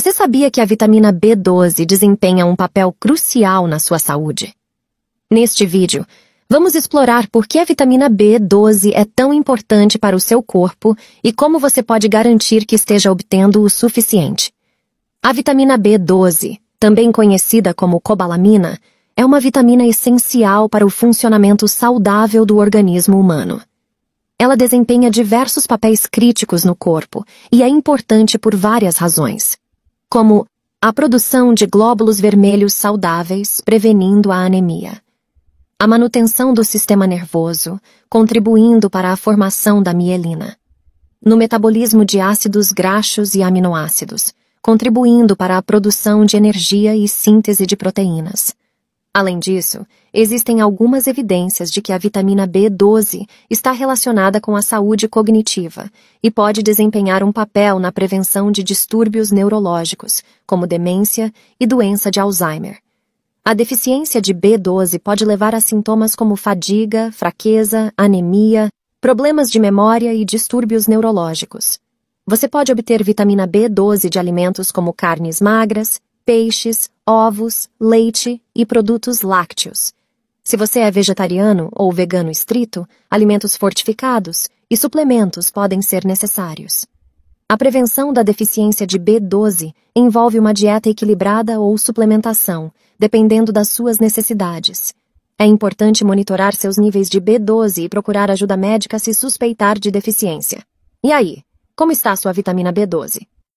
Você sabia que a vitamina B12 desempenha um papel crucial na sua saúde? Neste vídeo, vamos explorar por que a vitamina B12 é tão importante para o seu corpo e como você pode garantir que esteja obtendo o suficiente. A vitamina B12, também conhecida como cobalamina, é uma vitamina essencial para o funcionamento saudável do organismo humano. Ela desempenha diversos papéis críticos no corpo e é importante por várias razões como a produção de glóbulos vermelhos saudáveis prevenindo a anemia, a manutenção do sistema nervoso contribuindo para a formação da mielina, no metabolismo de ácidos graxos e aminoácidos, contribuindo para a produção de energia e síntese de proteínas. Além disso, existem algumas evidências de que a vitamina B12 está relacionada com a saúde cognitiva e pode desempenhar um papel na prevenção de distúrbios neurológicos, como demência e doença de Alzheimer. A deficiência de B12 pode levar a sintomas como fadiga, fraqueza, anemia, problemas de memória e distúrbios neurológicos. Você pode obter vitamina B12 de alimentos como carnes magras, peixes, ovos, leite e produtos lácteos. Se você é vegetariano ou vegano estrito, alimentos fortificados e suplementos podem ser necessários. A prevenção da deficiência de B12 envolve uma dieta equilibrada ou suplementação, dependendo das suas necessidades. É importante monitorar seus níveis de B12 e procurar ajuda médica se suspeitar de deficiência. E aí, como está sua vitamina B12?